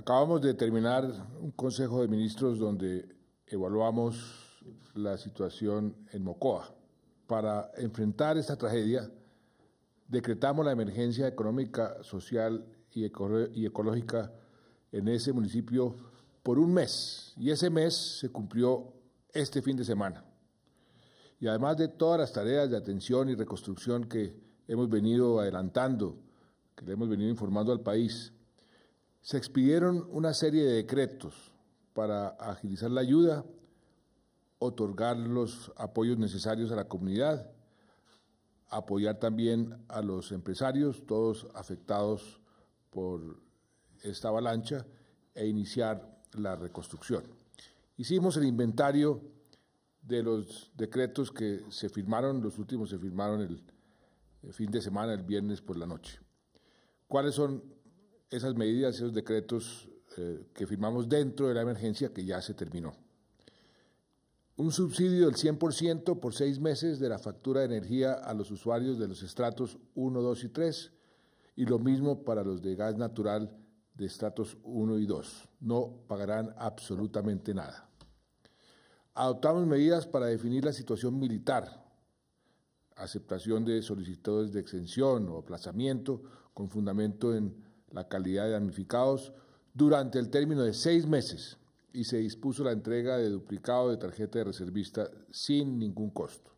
Acabamos de terminar un Consejo de Ministros donde evaluamos la situación en Mocoa. Para enfrentar esta tragedia, decretamos la emergencia económica, social y, ecológica en ese municipio por un mes. Y ese mes se cumplió este fin de semana. Y además de todas las tareas de atención y reconstrucción que hemos venido adelantando, que le hemos venido informando al país, se expidieron una serie de decretos para agilizar la ayuda, otorgar los apoyos necesarios a la comunidad, apoyar también a los empresarios, todos afectados por esta avalancha, e iniciar la reconstrucción. Hicimos el inventario de los decretos que se firmaron, los últimos se firmaron el, fin de semana, el viernes por la noche. ¿Cuáles son esas medidas, esos decretos eh, que firmamos dentro de la emergencia que ya se terminó. Un subsidio del 100% por seis meses de la factura de energía a los usuarios de los estratos 1, 2 y 3 y lo mismo para los de gas natural de estratos 1 y 2. No pagarán absolutamente nada. Adoptamos medidas para definir la situación militar, aceptación de solicitudes de exención o aplazamiento con fundamento en la calidad de damnificados durante el término de seis meses y se dispuso la entrega de duplicado de tarjeta de reservista sin ningún costo.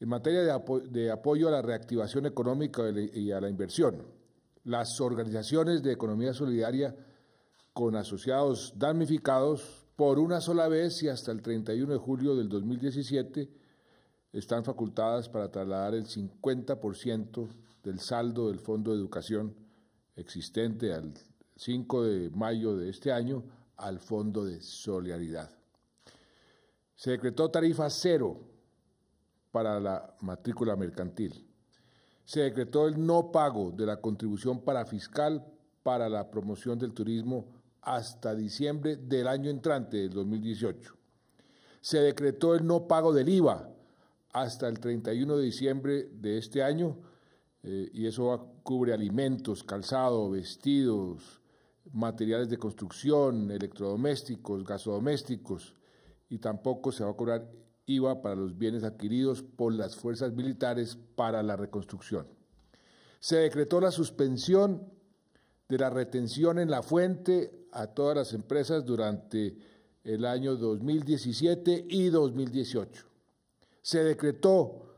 En materia de, apoyo a la reactivación económica y a la inversión, las organizaciones de economía solidaria con asociados damnificados por una sola vez y hasta el 31 de julio del 2017 están facultadas para trasladar el 50% del saldo del Fondo de Educación existente al 5 de mayo de este año al Fondo de Solidaridad. Se decretó tarifa cero para la matrícula mercantil. Se decretó el no pago de la contribución para fiscal para la promoción del turismo hasta diciembre del año entrante, del 2018. Se decretó el no pago del IVA hasta el 31 de diciembre de este año eh, y eso cubre alimentos, calzado, vestidos, materiales de construcción, electrodomésticos, gasodomésticos, y tampoco se va a cobrar IVA para los bienes adquiridos por las fuerzas militares para la reconstrucción. Se decretó la suspensión de la retención en la fuente a todas las empresas durante el año 2017 y 2018. Se decretó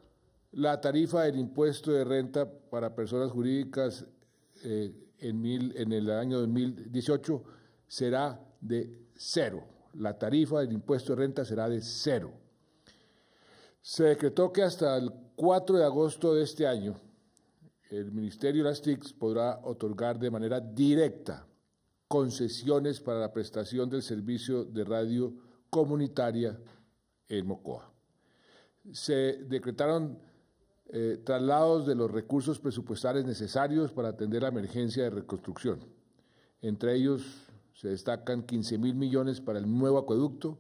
la tarifa del impuesto de renta para personas jurídicas eh, en, en el año 2018 será de cero. La tarifa del impuesto de renta será de cero. Se decretó que hasta el 4 de agosto de este año el Ministerio de las TICs podrá otorgar de manera directa concesiones para la prestación del servicio de radio comunitaria en Mocoa. Se decretaron eh, traslados de los recursos presupuestales necesarios para atender la emergencia de reconstrucción. Entre ellos se destacan 15 mil millones para el nuevo acueducto,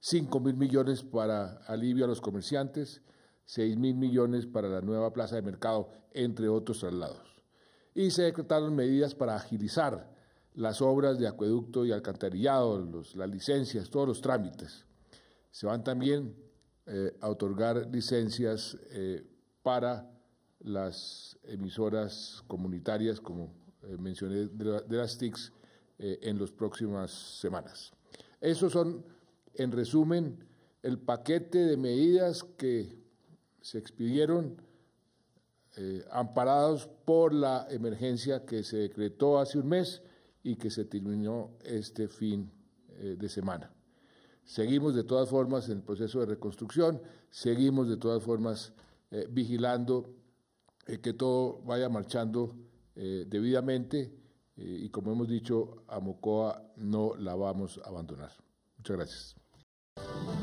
5 mil millones para alivio a los comerciantes, 6 mil millones para la nueva plaza de mercado, entre otros traslados. Y se decretaron medidas para agilizar las obras de acueducto y alcantarillado, las licencias, todos los trámites. Se van también eh, a otorgar licencias eh, para las emisoras comunitarias, como eh, mencioné, de, las TICs eh, en las próximas semanas. Esos son, en resumen, el paquete de medidas que se expidieron eh, amparados por la emergencia que se decretó hace un mes y que se terminó este fin de semana. Seguimos de todas formas en el proceso de reconstrucción, seguimos de todas formas eh, vigilando eh, que todo vaya marchando eh, debidamente y como hemos dicho, a Mocoa no la vamos a abandonar. Muchas gracias.